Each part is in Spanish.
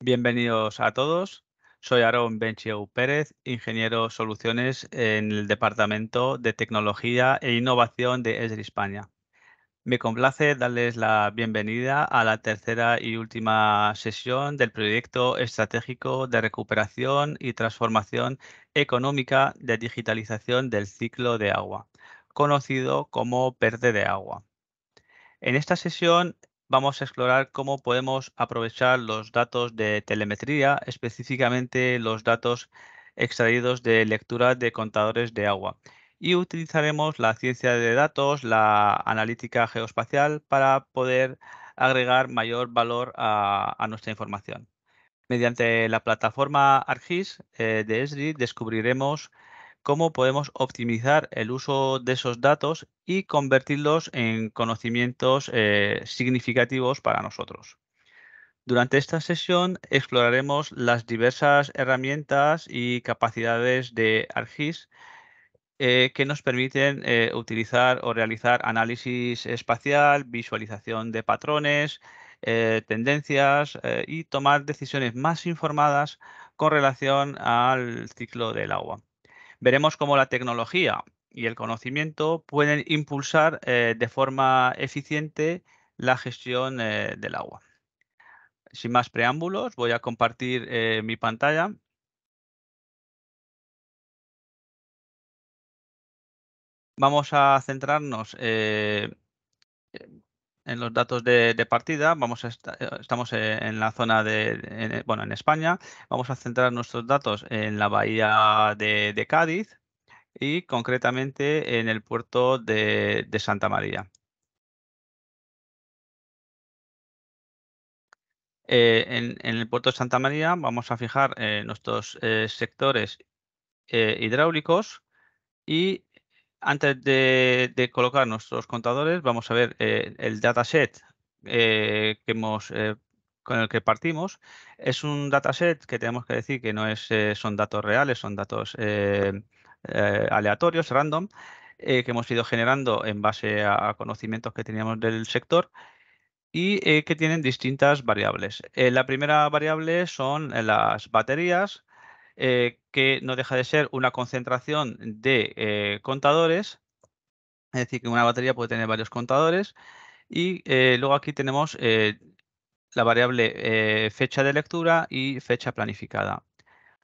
Bienvenidos a todos. Soy Aarón Benchieu Pérez, ingeniero soluciones en el Departamento de Tecnología e Innovación de ESRI España. Me complace darles la bienvenida a la tercera y última sesión del proyecto estratégico de recuperación y transformación económica de digitalización del ciclo de agua, conocido como Verde de Agua. En esta sesión vamos a explorar cómo podemos aprovechar los datos de telemetría, específicamente los datos extraídos de lectura de contadores de agua. Y utilizaremos la ciencia de datos, la analítica geoespacial para poder agregar mayor valor a, nuestra información. Mediante la plataforma ArcGIS eh, de ESRI descubriremos cómo podemos optimizar el uso de esos datos y convertirlos en conocimientos eh, significativos para nosotros. Durante esta sesión exploraremos las diversas herramientas y capacidades de ArcGIS eh, que nos permiten eh, utilizar o realizar análisis espacial, visualización de patrones, tendencias y tomar decisiones más informadas con relación al ciclo del agua. Veremos cómo la tecnología y el conocimiento pueden impulsar eh, de forma eficiente la gestión eh, del agua. Sin más preámbulos, voy a compartir eh, mi pantalla. Vamos a centrarnos en los datos de, partida, vamos eh, estamos en la zona de, eh, bueno, en España, vamos a centrar nuestros datos en la bahía de, Cádiz y concretamente en el puerto de, Santa María. Eh, en, el puerto de Santa María vamos a fijar nuestros sectores hidráulicos y antes de, colocar nuestros contadores, vamos a ver eh, el dataset eh, eh, con el que partimos. Es un dataset que tenemos que decir que no es, son datos reales, son datos aleatorios, random, que hemos ido generando en base a, conocimientos que teníamos del sector y que tienen distintas variables. la primera variable son las baterías, eh, que no deja de ser una concentración de eh, contadores, es decir, que una batería puede tener varios contadores. Y eh, luego aquí tenemos la variable fecha de lectura y fecha planificada.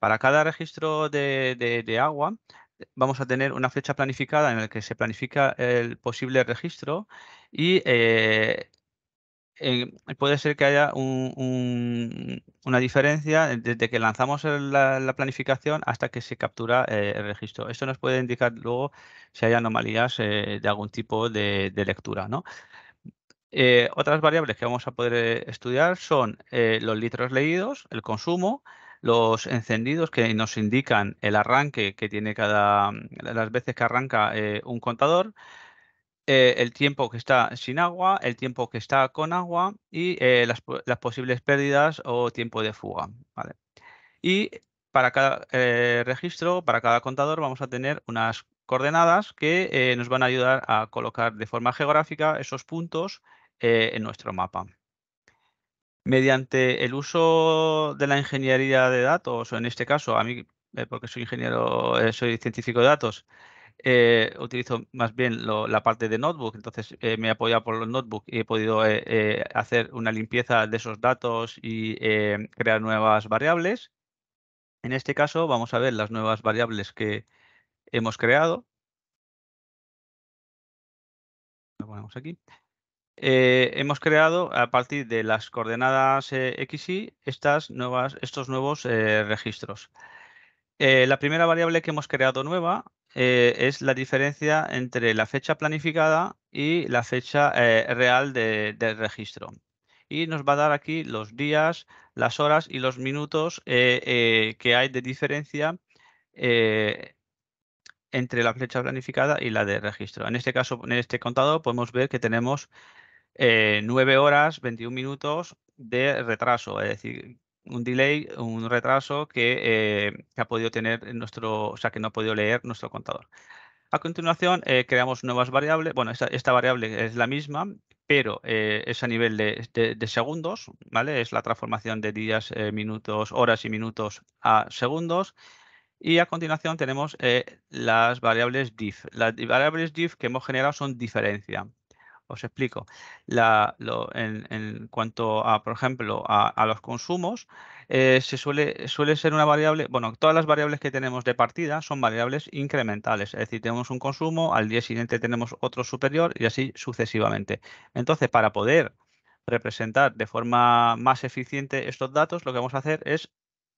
Para cada registro de, agua vamos a tener una fecha planificada en la que se planifica el posible registro y eh, puede ser que haya una diferencia desde que lanzamos la, planificación hasta que se captura eh, el registro. Esto nos puede indicar luego si hay anomalías eh, de algún tipo de, lectura. otras variables que vamos a poder estudiar son los litros leídos, el consumo, los encendidos que nos indican el arranque que tiene cada las veces que arranca un contador eh, el tiempo que está sin agua, el tiempo que está con agua y eh, las, posibles pérdidas o tiempo de fuga. Y para cada eh, registro, para cada contador, vamos a tener unas coordenadas que nos van a ayudar a colocar de forma geográfica esos puntos en nuestro mapa. Mediante el uso de la ingeniería de datos, o en este caso, a mí, porque soy ingeniero, soy científico de datos, eh, utilizo más bien la parte de notebook, entonces eh, me he apoyado por los notebook y he podido eh, hacer una limpieza de esos datos y crear nuevas variables. En este caso vamos a ver las nuevas variables que hemos creado. Lo ponemos aquí. hemos creado a partir de las coordenadas XY estas nuevas, estos nuevos registros. la primera variable que hemos creado nueva eh, es la diferencia entre la fecha planificada y la fecha eh, real de, registro. Y nos va a dar aquí los días, las horas y los minutos eh, que hay de diferencia entre la fecha planificada y la de registro. En este caso, en este contador, podemos ver que tenemos 9 horas, 21 minutos de retraso, es decir, un delay, un retraso que, eh, ha podido tener nuestro, o sea, que no ha podido leer nuestro contador. A continuación, eh, creamos nuevas variables. Bueno, esta, variable es la misma, pero eh, es a nivel de, de, segundos, ¿vale? Es la transformación de días, minutos, horas y minutos a segundos. Y a continuación tenemos las variables diff. Las variables diff que hemos generado son diferencia. Os explico. en, cuanto a, por ejemplo, a, los consumos, eh, se suele, suele ser una variable, bueno, todas las variables que tenemos de partida son variables incrementales, es decir, tenemos un consumo, al día siguiente tenemos otro superior y así sucesivamente. Entonces, para poder representar de forma más eficiente estos datos, lo que vamos a hacer es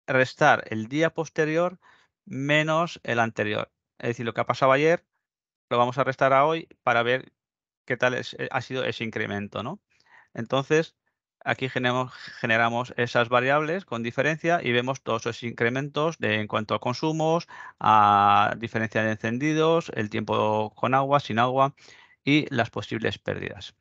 restar el día posterior menos el anterior. Es decir, lo que ha pasado ayer lo vamos a restar a hoy para ver qué tal eh, ha sido ese incremento, ¿no? Entonces, aquí generamos, generamos, esas variables con diferencia y vemos todos esos incrementos de, en cuanto a consumos, a diferencia de encendidos, el tiempo con agua, sin agua y las posibles pérdidas.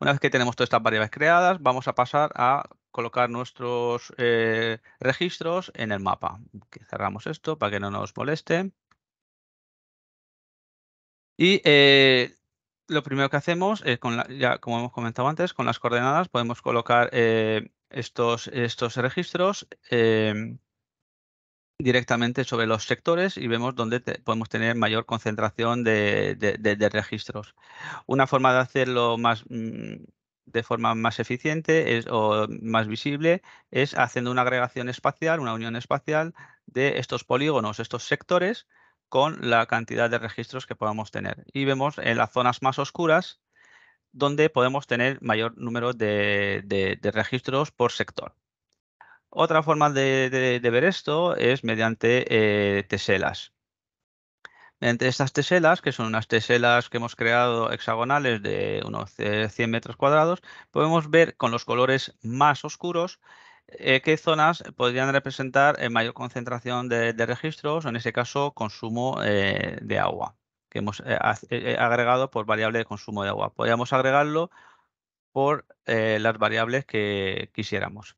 Una vez que tenemos todas estas variables creadas, vamos a pasar a colocar nuestros eh, registros en el mapa. Cerramos esto para que no nos moleste. Y eh, lo primero que hacemos, con ya como hemos comentado antes, con las coordenadas podemos colocar eh, estos, estos registros eh, directamente sobre los sectores y vemos dónde podemos tener mayor concentración de, registros. Una forma de hacerlo más mm, de forma más eficiente o más visible es haciendo una agregación espacial, una unión espacial de estos polígonos, estos sectores, con la cantidad de registros que podamos tener. Y vemos en las zonas más oscuras donde podemos tener mayor número de, registros por sector. Otra forma de, ver esto es mediante eh, teselas. Mediante estas teselas, que son unas teselas que hemos creado hexagonales de unos 100 eh, metros cuadrados, podemos ver con los colores más oscuros eh, qué zonas podrían representar eh, mayor concentración de, registros en ese caso consumo eh, de agua que hemos agregado por variable de consumo de agua. Podríamos agregarlo por las variables que quisiéramos.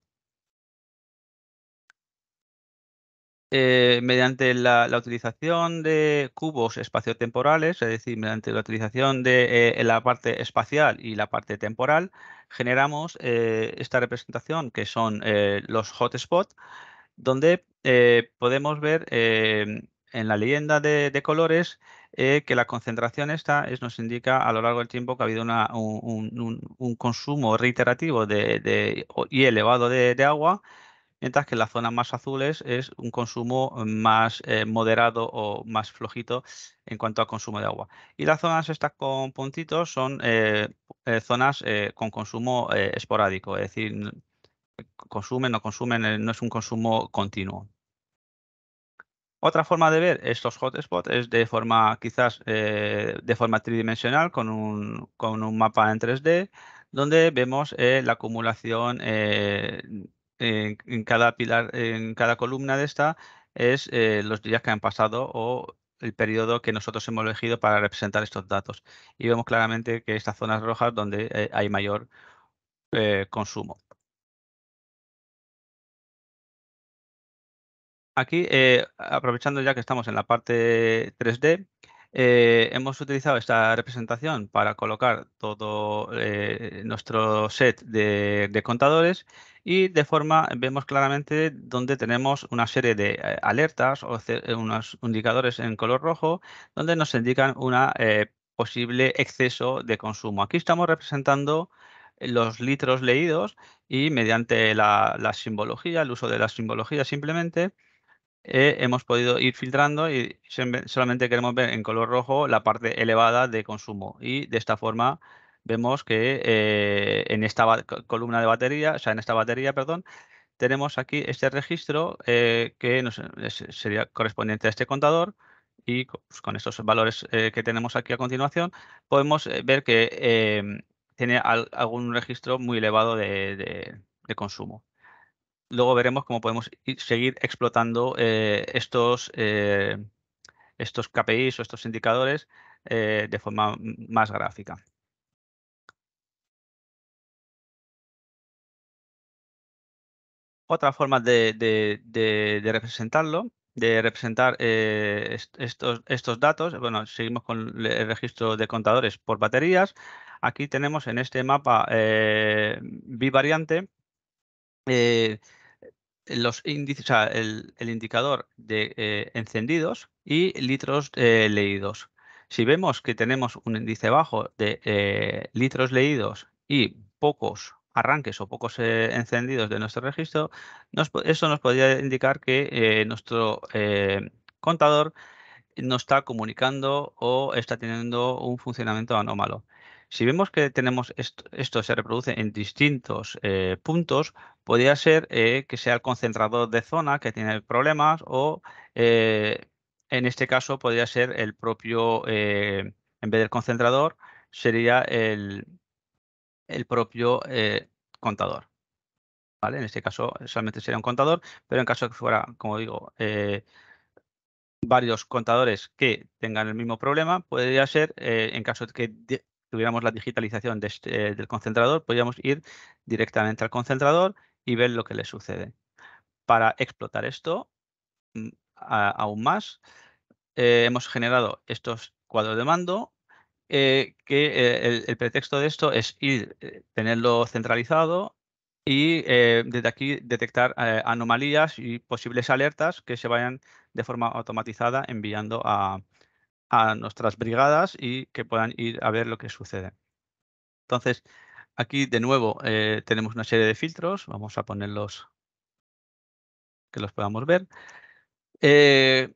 Eh, mediante la, utilización de cubos espaciotemporales, es decir, mediante la utilización de eh, la parte espacial y la parte temporal, generamos eh, esta representación que son los hotspots, donde podemos ver en la leyenda de, colores que la concentración esta nos indica a lo largo del tiempo que ha habido un, consumo reiterativo y elevado de agua mientras que las zonas más azules es un consumo más eh, moderado o más flojito en cuanto al consumo de agua. Y las zonas estas con puntitos son eh, eh, zonas con consumo esporádico, es decir, consumen, no consumen, no es un consumo continuo. Otra forma de ver estos hotspots es de forma quizás de forma tridimensional con un, con un, mapa en 3D donde vemos la acumulación en, cada pilar, en cada columna de esta, es eh, los días que han pasado o el periodo que nosotros hemos elegido para representar estos datos. Y vemos claramente que estas zonas rojas donde eh, hay mayor eh, consumo. Aquí, aprovechando ya que estamos en la parte 3D, eh, hemos utilizado esta representación para colocar todo eh, nuestro set de, contadores y de forma vemos claramente donde tenemos una serie de eh, alertas o unos indicadores en color rojo donde nos indican un posible exceso de consumo. Aquí estamos representando los litros leídos y mediante la simbología, el uso de la simbología simplemente, eh, hemos podido ir filtrando y solamente queremos ver en color rojo la parte elevada de consumo. Y de esta forma vemos que eh, en esta columna de batería, o sea, en esta batería, perdón, tenemos aquí este registro eh, que sería correspondiente a este contador y pues, con estos valores que tenemos aquí a continuación podemos ver que tiene algún registro muy elevado de consumo luego veremos cómo podemos seguir explotando eh, estos, eh, estos KPIs o estos indicadores eh, de forma más gráfica. Otra forma de, representarlo, de representar estos, estos datos, bueno, seguimos con el registro de contadores por baterías. Aquí tenemos en este mapa bivariante los índices, el, indicador de eh, encendidos y litros eh, leídos. Si vemos que tenemos un índice bajo de eh, litros leídos y pocos arranques o pocos encendidos de nuestro registro, eso nos podría indicar que nuestro contador no está comunicando o está teniendo un funcionamiento anómalo. Si vemos que tenemos esto, se reproduce en distintos eh, puntos, podría ser eh, que sea el concentrador de zona que tiene problemas o eh, en este caso podría ser el propio, en vez del concentrador, sería el, el propio contador. ¿Vale? En este caso solamente sería un contador, pero en caso de que fuera, como digo, varios contadores que tengan el mismo problema, podría ser, en caso de que tuviéramos la digitalización este, eh, del concentrador, podríamos ir directamente al concentrador y ver lo que le sucede. Para explotar esto mm, aún más, eh, hemos generado estos cuadros de mando, eh, que el, el, pretexto de esto es ir, tenerlo centralizado y desde aquí detectar anomalías y posibles alertas que se vayan de forma automatizada enviando a, a nuestras brigadas y que puedan ir a ver lo que sucede. Entonces, aquí de nuevo eh, tenemos una serie de filtros, vamos a ponerlos que los podamos ver. Eh,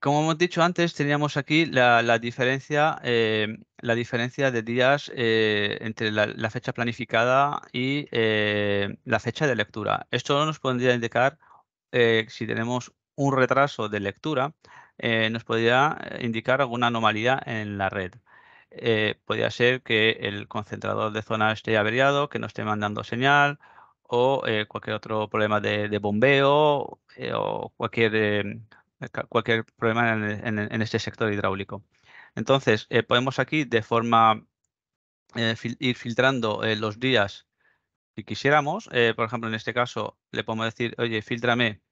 como hemos dicho antes, teníamos aquí la, diferencia, eh, la diferencia de días entre la, fecha planificada y la fecha de lectura. Esto nos podría indicar si tenemos un retraso de lectura, eh, nos podría eh, indicar alguna anomalía en la red. Eh, podría ser que el concentrador de zona esté averiado, que no esté mandando señal o cualquier otro problema de, bombeo o cualquier, cualquier problema en, este sector hidráulico. Entonces, podemos aquí de forma ir filtrando los días si quisiéramos. por ejemplo, en este caso le podemos decir, oye, filtrame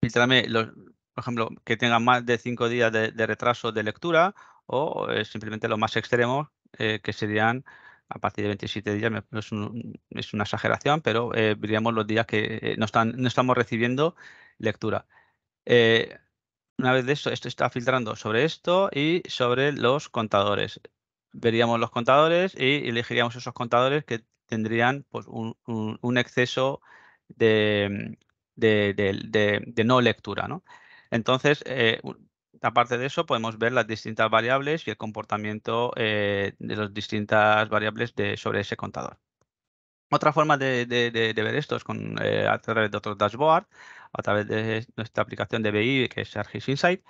filtrarme, los, por ejemplo, que tengan más de cinco días de, retraso de lectura o eh, simplemente los más extremos, eh, que serían a partir de 27 días, es, una exageración, pero eh, veríamos los días que no, están, no estamos recibiendo lectura. una vez de eso, esto está filtrando sobre esto y sobre los contadores. Veríamos los contadores y elegiríamos esos contadores que tendrían pues, un exceso de, de, no lectura. ¿no? Entonces, eh, aparte de eso, podemos ver las distintas variables y el comportamiento eh, de las distintas variables sobre ese contador. Otra forma de, ver esto es con, eh, a través de otros dashboard, a través de nuestra aplicación de BI, que es Argis Insight.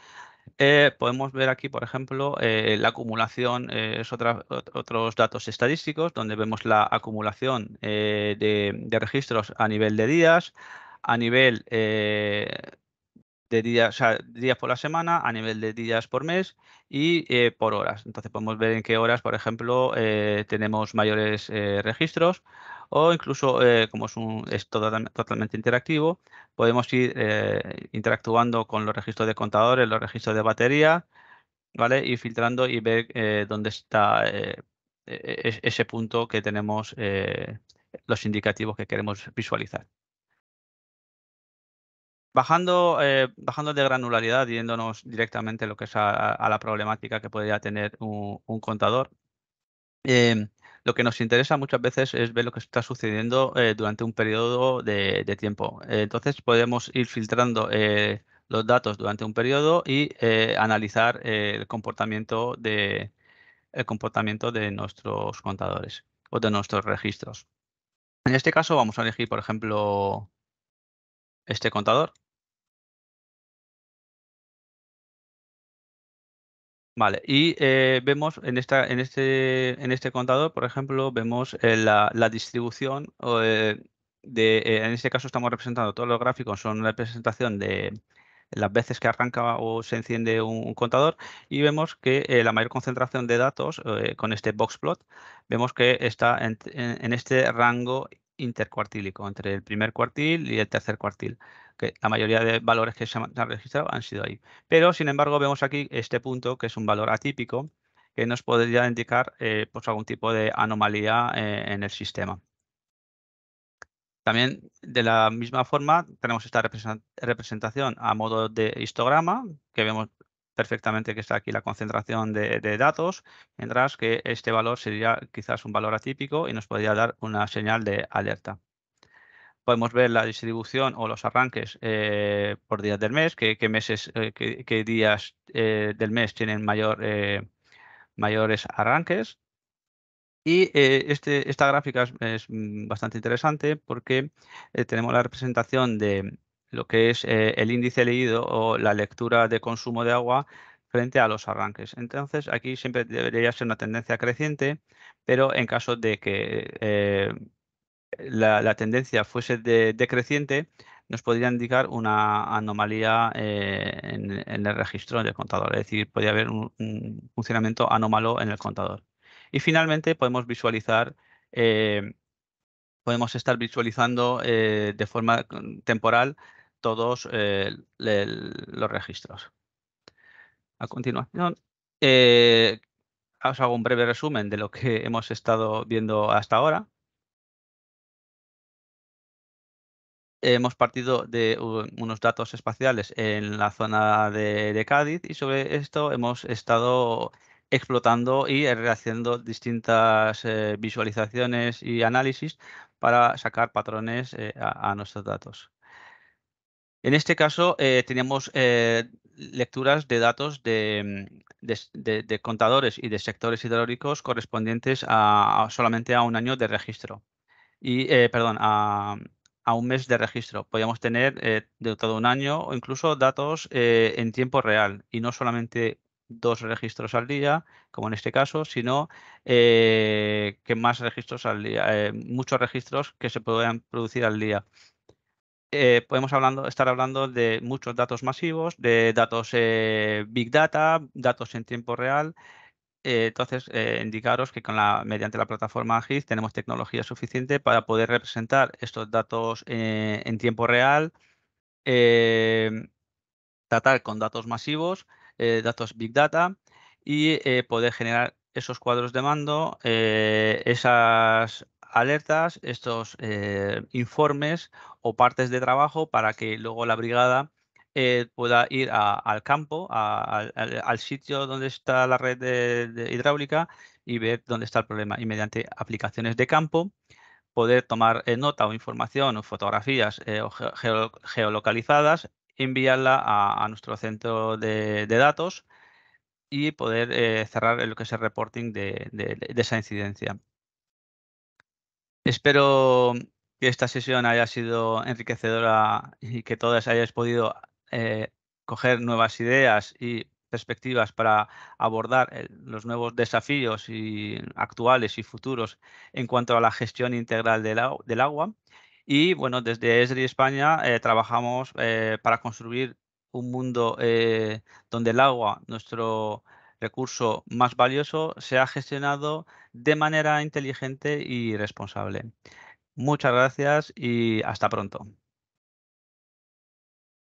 podemos ver aquí, por ejemplo, la acumulación, es otros datos estadísticos, donde vemos la acumulación de registros a nivel de días, a nivel eh, de días, días por la semana, a nivel de días por mes y eh, por horas. Entonces podemos ver en qué horas, por ejemplo, eh, tenemos mayores registros o incluso, como es, totalmente interactivo, podemos ir interactuando con los registros de contadores, los registros de batería, ¿vale? Y filtrando y ver dónde está e, e, ese punto que tenemos, los indicativos que queremos visualizar. Eh, bajando, de granularidad, yéndonos directamente lo que es a, la problemática que podría tener un, contador, eh, lo que nos interesa muchas veces es ver lo que está sucediendo eh, durante un periodo de, tiempo. entonces podemos ir filtrando los datos durante un periodo y analizar el comportamiento de el comportamiento de nuestros contadores o de nuestros registros. En este caso vamos a elegir, por ejemplo, este contador Vale, y eh, vemos en, esta, en, este, en este contador, por ejemplo, vemos eh, la, la, distribución, eh, de, en este caso estamos representando todos los gráficos, son una representación de las veces que arranca o se enciende un, contador y vemos que la mayor concentración de datos con este box plot, vemos que está en, en este rango intercuartílico, entre el primer cuartil y el tercer cuartil que la mayoría de valores que se han registrado han sido ahí. Pero, sin embargo, vemos aquí este punto, que es un valor atípico, que nos podría indicar eh, pues, algún tipo de anomalía eh, en el sistema. También de la misma forma tenemos esta representación a modo de histograma, que vemos perfectamente que está aquí la concentración de, de, datos, mientras que este valor sería quizás un valor atípico y nos podría dar una señal de alerta podemos ver la distribución o los arranques eh, por días del mes, qué, meses, eh, qué, días eh, del mes tienen mayor, mayores arranques. Y este, esta gráfica es, es, mm, bastante interesante porque tenemos la representación de lo que es el índice leído o la lectura de consumo de agua frente a los arranques. Entonces, aquí siempre debería ser una tendencia creciente, pero en caso de que la, tendencia fuese decreciente, nos podría indicar una anomalía eh, en, el registro del contador. Es decir, podría haber un, funcionamiento anómalo en el contador. Y finalmente podemos visualizar, eh, podemos estar visualizando eh, de forma temporal todos los registros. A continuación, os hago un breve resumen de lo que hemos estado viendo hasta ahora. hemos partido de unos datos espaciales en la zona de, Cádiz y sobre esto hemos estado explotando y rehaciendo distintas eh, visualizaciones y análisis para sacar patrones eh, a, nuestros datos. En este caso eh, teníamos lecturas de datos mm, de, contadores y de sectores hidráulicos correspondientes a, solamente a un año de registro y perdón, a, a un mes de registro. Podríamos tener eh, de todo un año o incluso datos eh, en tiempo real y no solamente dos registros al día, como en este caso, sino eh, que más registros al día, muchos registros que se puedan producir al día. podemos hablando, estar hablando de muchos datos masivos, de datos big data, datos en tiempo real, eh, entonces eh, indicaros que con la, mediante la plataforma agis tenemos tecnología suficiente para poder representar estos datos eh, en tiempo real, tratar con datos masivos, datos big data y poder generar esos cuadros de mando, esas alertas, estos informes o partes de trabajo para que luego la brigada eh, pueda ir al campo, al, sitio donde está la red hidráulica y ver dónde está el problema. Y mediante aplicaciones de campo, poder tomar eh, nota o información o fotografías eh, geolocalizadas, enviarla a, nuestro centro de, datos y poder cerrar lo que es el reporting de, de esa incidencia. Espero que esta sesión haya sido enriquecedora y que todas hayáis podido eh, coger nuevas ideas y perspectivas para abordar eh, los nuevos desafíos actuales y futuros en cuanto a la gestión integral del, agua. Y bueno, desde ESRI España eh, trabajamos para construir un mundo donde el agua, nuestro recurso más valioso, sea gestionado de manera inteligente y responsable. Muchas gracias y hasta pronto.